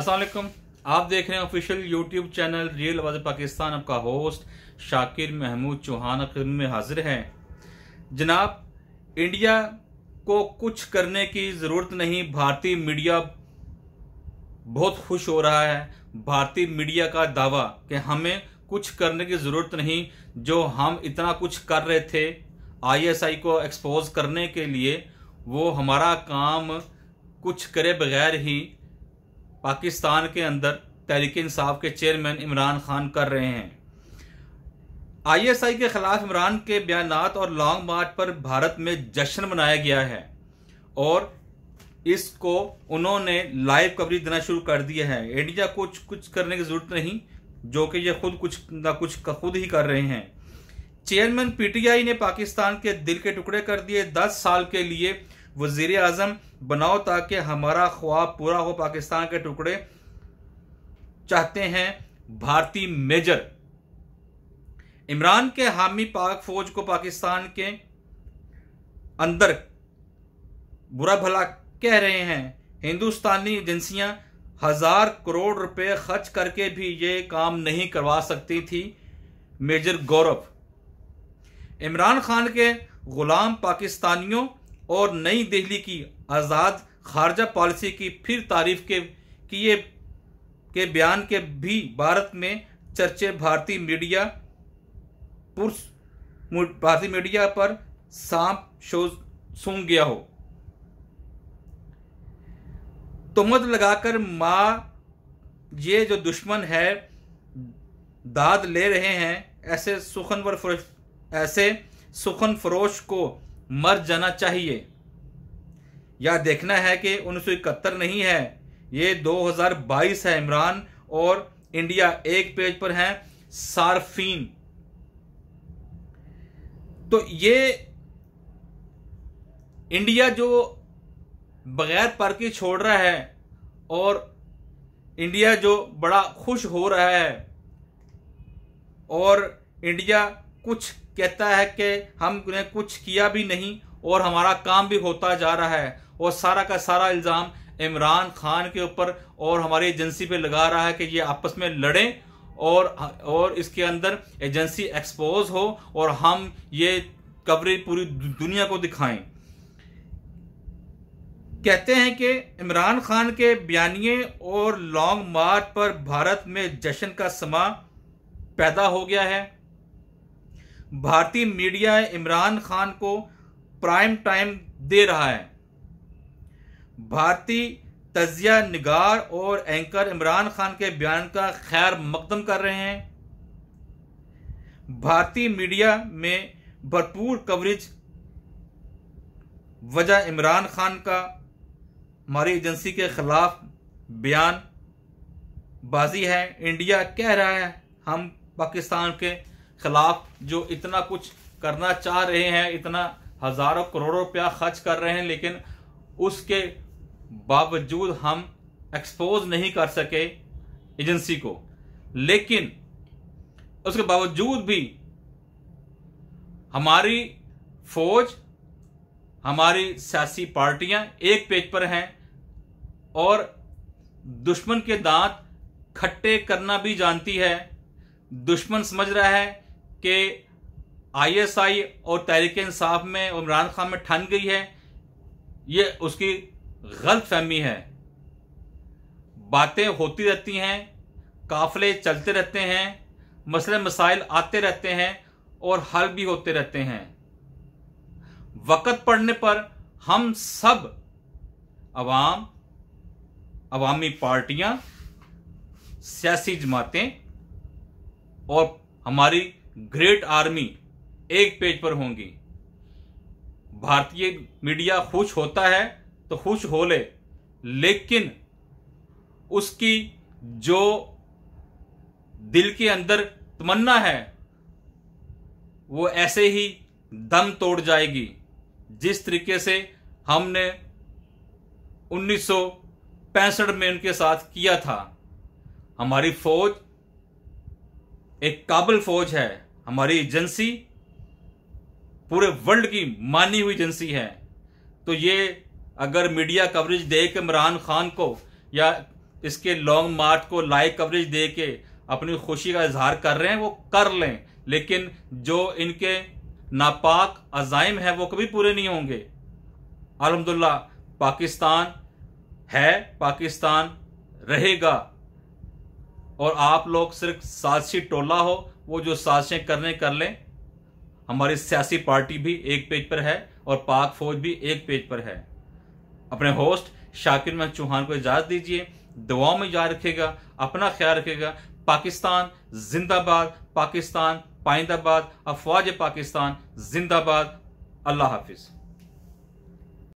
असलम आप देख रहे हैं ऑफिशियल यूट्यूब चैनल रियल आवाज पाकिस्तान आपका होस्ट शाकिर महमूद चौहान खिदमत में हाजिर हैं जनाब इंडिया को कुछ करने की ज़रूरत नहीं भारतीय मीडिया बहुत खुश हो रहा है भारतीय मीडिया का दावा कि हमें कुछ करने की ज़रूरत नहीं जो हम इतना कुछ कर रहे थे आईएसआई को एक्सपोज करने के लिए वो हमारा काम कुछ करे बगैर ही पाकिस्तान के अंदर तहरीक इंसाफ के चेयरमैन इमरान खान कर रहे हैं आईएसआई के खिलाफ इमरान के बयान और लॉन्ग मार्च पर भारत में जश्न मनाया गया है और इसको उन्होंने लाइव कवरेज देना शुरू कर दिया है इंडिया को कुछ करने की जरूरत नहीं जो कि ये खुद कुछ ना कुछ खुद ही कर रहे हैं चेयरमैन पीटीआई ने पाकिस्तान के दिल के टुकड़े कर दिए दस साल के लिए वजीर अजम बनाओ ताकि हमारा ख्वाब पूरा हो पाकिस्तान के टुकड़े चाहते हैं भारतीय मेजर इमरान के हामी पाक फौज को पाकिस्तान के अंदर बुरा भला कह रहे हैं हिंदुस्तानी एजेंसियां हजार करोड़ रुपए खर्च करके भी ये काम नहीं करवा सकती थी मेजर गौरव इमरान खान के गुलाम पाकिस्तानियों और नई दिल्ली की आज़ाद खारजा पॉलिसी की फिर तारीफ के किए के बयान के भी भारत में चर्चे भारतीय मीडिया पुरुष भारतीय मीडिया पर सांप शो सूंघ गया हो तुमद लगाकर माँ ये जो दुश्मन है दाद ले रहे हैं ऐसे सुखन ऐसे सुखन फरोश को मर जाना चाहिए या देखना है कि उन्नीस नहीं है ये 2022 है इमरान और इंडिया एक पेज पर है सार्फीन तो ये इंडिया जो बगैर पर के छोड़ रहा है और इंडिया जो बड़ा खुश हो रहा है और इंडिया कुछ कहता है कि हमने कुछ किया भी नहीं और हमारा काम भी होता जा रहा है और सारा का सारा इल्ज़ाम इमरान खान के ऊपर और हमारी एजेंसी पे लगा रहा है कि ये आपस में लड़ें और और इसके अंदर एजेंसी एक्सपोज हो और हम ये कवरेज पूरी दुनिया को दिखाएं कहते हैं कि इमरान खान के बयानिए और लॉन्ग मार्च पर भारत में जश्न का समा पैदा हो गया है भारतीय मीडिया इमरान खान को प्राइम टाइम दे रहा है भारतीय तजिया निगार और एंकर इमरान खान के बयान का खैर मकदम कर रहे हैं भारतीय मीडिया में भरपूर कवरेज वजह इमरान खान का हमारी एजेंसी के खिलाफ बयान बाजी है इंडिया कह रहा है हम पाकिस्तान के खिलाफ जो इतना कुछ करना चाह रहे हैं इतना हजारों करोड़ों रुपया खर्च कर रहे हैं लेकिन उसके बावजूद हम एक्सपोज नहीं कर सके एजेंसी को लेकिन उसके बावजूद भी हमारी फौज हमारी सियासी पार्टियां एक पेज पर हैं और दुश्मन के दांत खट्टे करना भी जानती है दुश्मन समझ रहा है कि आईएसआई और तहरीक इंसाफ में इमरान खान में ठन गई है ये उसकी गलत फहमी है बातें होती रहती हैं काफले चलते रहते हैं मसले मसाइल आते रहते हैं और हल भी होते रहते हैं वक़्त पड़ने पर हम सब अवाम अवामी पार्टियां सियासी जमातें और हमारी ग्रेट आर्मी एक पेज पर होंगी भारतीय मीडिया खुश होता है तो खुश हो ले लेकिन उसकी जो दिल के अंदर तमन्ना है वो ऐसे ही दम तोड़ जाएगी जिस तरीके से हमने उन्नीस में उनके साथ किया था हमारी फौज एक काबिल फौज है हमारी एजेंसी पूरे वर्ल्ड की मानी हुई एजेंसी है तो ये अगर मीडिया कवरेज दे के इमरान खान को या इसके लॉन्ग मार्च को लाइव कवरेज दे के अपनी खुशी का इजहार कर रहे हैं वो कर लें लेकिन जो इनके नापाक अजाइम है वो कभी पूरे नहीं होंगे अलहमदुल्ला पाकिस्तान है पाकिस्तान रहेगा और आप लोग सिर्फ साजिशी टोला हो वो जो साजिशें करने कर लें हमारी सियासी पार्टी भी एक पेज पर है और पाक फौज भी एक पेज पर है अपने होस्ट शाकिर महमद चौहान को इजाज़त दीजिए दुआओं में याद रखेगा अपना ख्याल रखेगा पाकिस्तान जिंदाबाद पाकिस्तान पाइंदाबाद अफवाज पाकिस्तान जिंदाबाद अल्लाह हाफिज़